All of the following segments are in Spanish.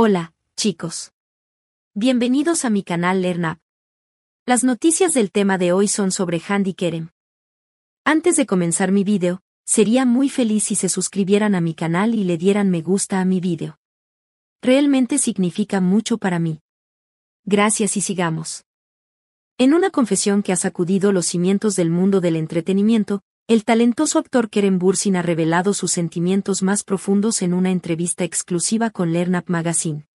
Hola, chicos. Bienvenidos a mi canal LearnUp. Las noticias del tema de hoy son sobre Handy Kerem. Antes de comenzar mi vídeo, sería muy feliz si se suscribieran a mi canal y le dieran me gusta a mi vídeo. Realmente significa mucho para mí. Gracias y sigamos. En una confesión que ha sacudido los cimientos del mundo del entretenimiento, el talentoso actor Keren Bursin ha revelado sus sentimientos más profundos en una entrevista exclusiva con Lernap Magazine.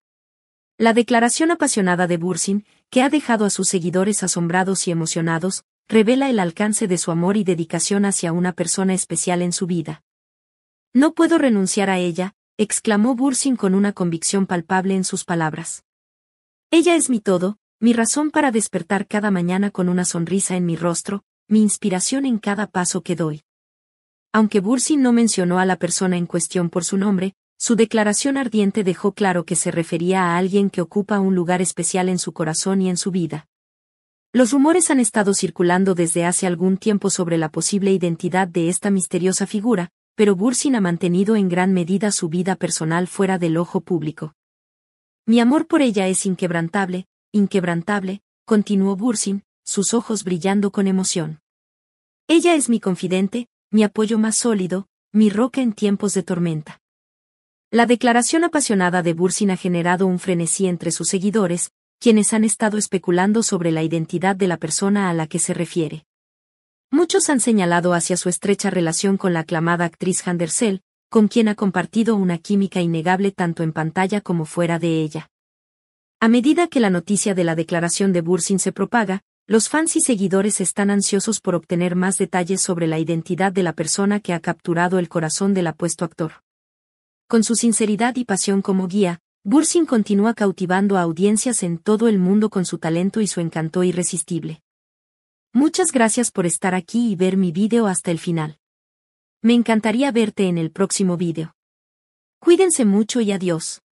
La declaración apasionada de Bursin, que ha dejado a sus seguidores asombrados y emocionados, revela el alcance de su amor y dedicación hacia una persona especial en su vida. No puedo renunciar a ella, exclamó Bursin con una convicción palpable en sus palabras. Ella es mi todo, mi razón para despertar cada mañana con una sonrisa en mi rostro, mi inspiración en cada paso que doy. Aunque Bursin no mencionó a la persona en cuestión por su nombre, su declaración ardiente dejó claro que se refería a alguien que ocupa un lugar especial en su corazón y en su vida. Los rumores han estado circulando desde hace algún tiempo sobre la posible identidad de esta misteriosa figura, pero Bursin ha mantenido en gran medida su vida personal fuera del ojo público. Mi amor por ella es inquebrantable, inquebrantable, continuó Bursin, sus ojos brillando con emoción. Ella es mi confidente, mi apoyo más sólido, mi roca en tiempos de tormenta. La declaración apasionada de Bursin ha generado un frenesí entre sus seguidores, quienes han estado especulando sobre la identidad de la persona a la que se refiere. Muchos han señalado hacia su estrecha relación con la aclamada actriz Handersel, con quien ha compartido una química innegable tanto en pantalla como fuera de ella. A medida que la noticia de la declaración de Bursin se propaga, los fans y seguidores están ansiosos por obtener más detalles sobre la identidad de la persona que ha capturado el corazón del apuesto actor. Con su sinceridad y pasión como guía, Bursin continúa cautivando a audiencias en todo el mundo con su talento y su encanto irresistible. Muchas gracias por estar aquí y ver mi vídeo hasta el final. Me encantaría verte en el próximo vídeo. Cuídense mucho y adiós.